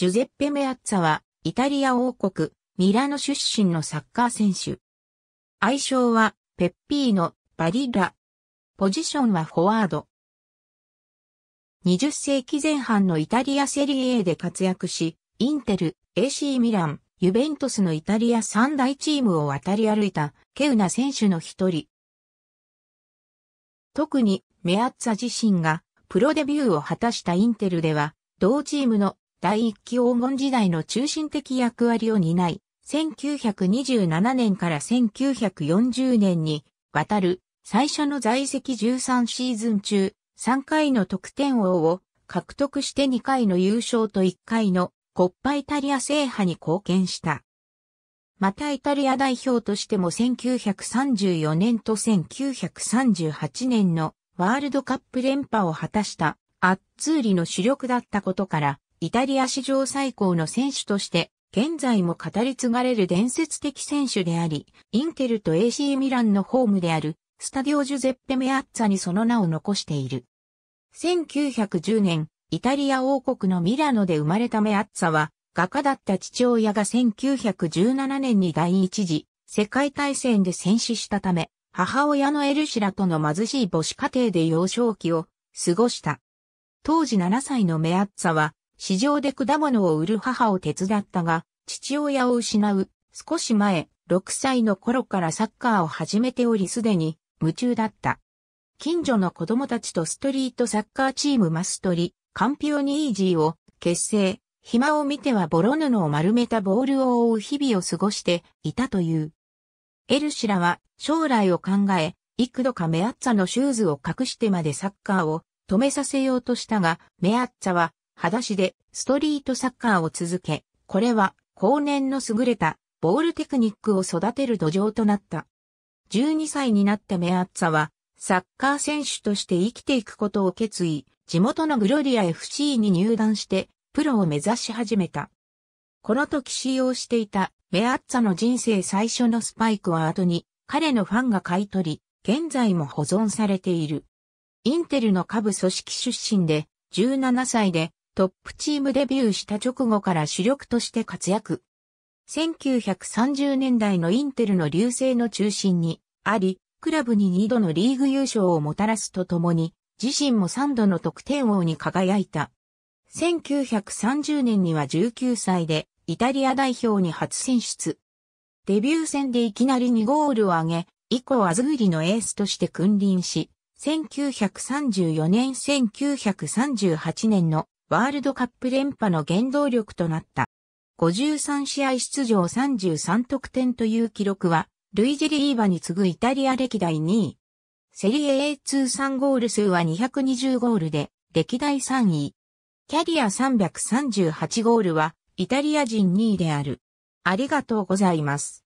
ジュゼッペ・メアッツァは、イタリア王国、ミラノ出身のサッカー選手。愛称は、ペッピーノ、バリラ。ポジションはフォワード。20世紀前半のイタリアセリエ A で活躍し、インテル、AC ミラン、ユベントスのイタリア三大チームを渡り歩いた、ケウナ選手の一人。特に、メアッツァ自身が、プロデビューを果たしたインテルでは、同チームの第一期黄金時代の中心的役割を担い、1927年から1940年にわたる最初の在籍13シーズン中、3回の得点王を獲得して2回の優勝と1回のコッパイタリア制覇に貢献した。またイタリア代表としても1934年と1938年のワールドカップ連覇を果たしたアッツーリの主力だったことからイタリア史上最高の選手として、現在も語り継がれる伝説的選手であり、インテルと AC ミランのホームである、スタディオ・ジュゼッペ・メアッツァにその名を残している。1910年、イタリア王国のミラノで生まれたメアッツァは、画家だった父親が1917年に第一次世界大戦で戦死したため、母親のエルシラとの貧しい母子家庭で幼少期を過ごした。当時7歳のメアッツァは市場で果物を売る母を手伝ったが、父親を失う、少し前、6歳の頃からサッカーを始めておりすでに夢中だった。近所の子供たちとストリートサッカーチームマストリ、カンピオニージーを結成、暇を見てはボロ布を丸めたボールを覆う日々を過ごしていたという。エルシラは将来を考え、幾度かメアッツァのシューズを隠してまでサッカーを止めさせようとしたが、メアッツァは裸足でストリートサッカーを続け、これは後年の優れたボールテクニックを育てる土壌となった。12歳になったメアッツァは、サッカー選手として生きていくことを決意、地元のグロリア FC に入団して、プロを目指し始めた。この時使用していたメアッツァの人生最初のスパイクは後に彼のファンが買い取り、現在も保存されている。インテルの下部組織出身で、17歳でトップチームデビューした直後から主力として活躍。1930年代のインテルの流星の中心にあり、クラブに2度のリーグ優勝をもたらすとともに、自身も3度の得点王に輝いた。1930年には19歳でイタリア代表に初選出。デビュー戦でいきなり2ゴールを挙げ、以降アズーリのエースとして君臨し、1934年1938年のワールドカップ連覇の原動力となった。53試合出場33得点という記録は、ルイジリーバに次ぐイタリア歴代2位。セリエ A 通算ゴール数は220ゴールで、歴代3位。キャリア338ゴールは、イタリア人2位である。ありがとうございます。